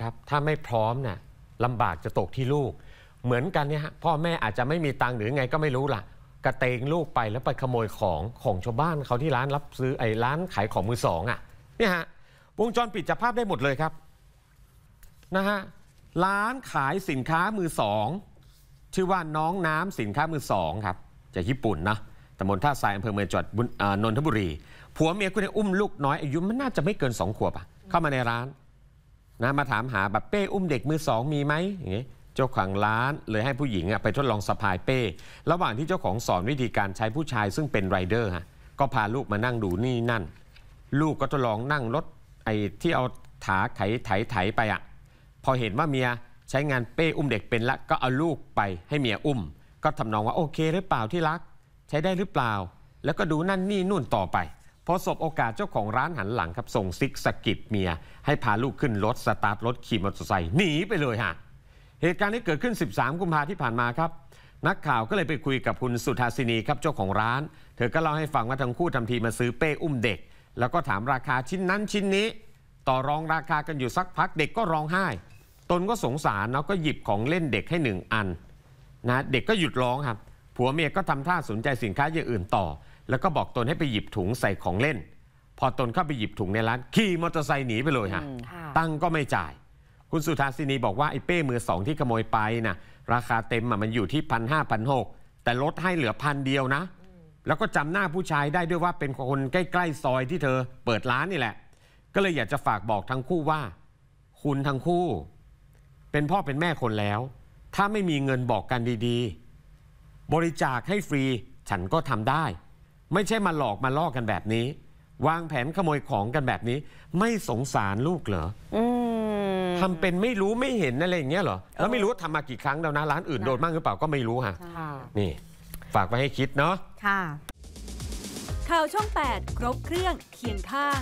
ครับถ้าไม่พร้อมนะ่ะลำบากจะตกที่ลูก เหมือนกันเนี่ยพ่อแม่อาจจะไม่มีตังหรือไงก็ไม่รู้ละกระเตงลูกไปแล้ว ไปขโมยของของชาวบ้านเขาที่ร้านรับซื้อไอ้ร้านขายของมือสองอะ่ะเนี่ยฮะวงจรปิดจับภาพได้หมดเลยครับนะฮะร้านขายสินค้ามือสองชื่อว่าน้องน้ำสินค้ามือสองครับจากญี่ปุ่นนะตำบลท่าทรายอำเภอเมืองจังหวัดนนทบุรีผัวเมียคุ่น้อุ้มลูกน้อยอายุมันน่าจะไม่เกินสองขวบอ่ะเข้ามาในร้านนะมาถามหาแบบเป้อุ้มเด็กมือสองมีไหมอย่างเงี้ยเจ้าของร้านเลยให้ผู้หญิงไปทดลองสะพายเป้ระหว่างที่เจ้าของสอนวิธีการใช้ผู้ชายซึ่งเป็นไรเดอร์ฮะก็พาลูกมานั่งดูนี่นั่น ลูกก็ทดลองนั่งรถไอ้ที่เอาถาไถไถไถไปอ่ะพอเห็นว่าเมียใช้งานเป้อุ้มเด็กเป็นละก็เอาลูกไปให้เมียอุ้ม ก็ทำนองว่าโอเคหรือเปล่าที่รัก ใช้ได้หรือเปล่า แล้วก็ดูนั่นนี่นู่นต่อไปพอสบโอกาสเจ้าของร้านหันหลังครับส่งซิกสกิดเมีย ให้พาลูกขึ้นรถ สตาร์ทรถขี่มอเตอร์ไซค์หนีไปเลยฮะ เหตุการณ์นี้เกิดขึ้น 13 กุมภาที่ผ่านมาครับ นักข่าวก็เลยไปคุยกับคุณสุธาสินีครับ เจ้าของร้าน เธอก็เล่าให้ฟังว่าทั้งคู่ทำทีมาซื้อเป้อุ้มเด็ก แล้วก็ถามราคาชิ้นนั้นชิ้นนี้ ต่อรองราคากันอยู่สักพักเด็กก็ร้องไห้ ตนก็สงสารเนาะก็หยิบของเล่นเด็กให้หนึ่งอันนะเด็กก็หยุดร้องครับผัวเมียก็ทำท่าสนใจสินค้าอย่างอื่นต่อแล้วก็บอกตนให้ไปหยิบถุงใส่ของเล่น พอตนเข้าไปหยิบถุงในร้าน ขี่มอเตอร์ไซค์หนีไปเลยฮะ ตั้งก็ไม่จ่าย คุณสุธาสินีบอกว่า ไอ้เป้มือสองที่ขโมยไปนะราคาเต็มมันอยู่ที่พันห้าพันหกแต่ลดให้เหลือพันเดียวนะ แล้วก็จำหน้าผู้ชายได้ด้วยว่าเป็นคนใกล้ๆ ซอยที่เธอ เปิดร้านนี่แหละ ก็เลยอยากจะฝากบอกทั้งคู่ว่า คุณทั้งคู่ เป็นพ่อเป็นแม่คนแล้ว ถ้าไม่มีเงินบอกกันดี ๆ บริจาคให้ฟรีฉันก็ทำได้ไม่ใช่มาหลอกมาล่อกกันแบบนี้ วางแผนขโมยของกันแบบนี้ ไม่สงสารลูกเหรอทำเป็นไม่รู้ไม่เห็นอะไรอย่างเงี้ยเหรอแล้วไม่รู้ว่าทำมากี่ครั้งแล้วนะร้านอื่นโดนบ้างหรือเปล่าก็ไม่รู้ฮะนี่ ฝากไว้ให้คิดเนาะค่ะ ข่าวช่อง8 ครบเครื่องเคียงข้าง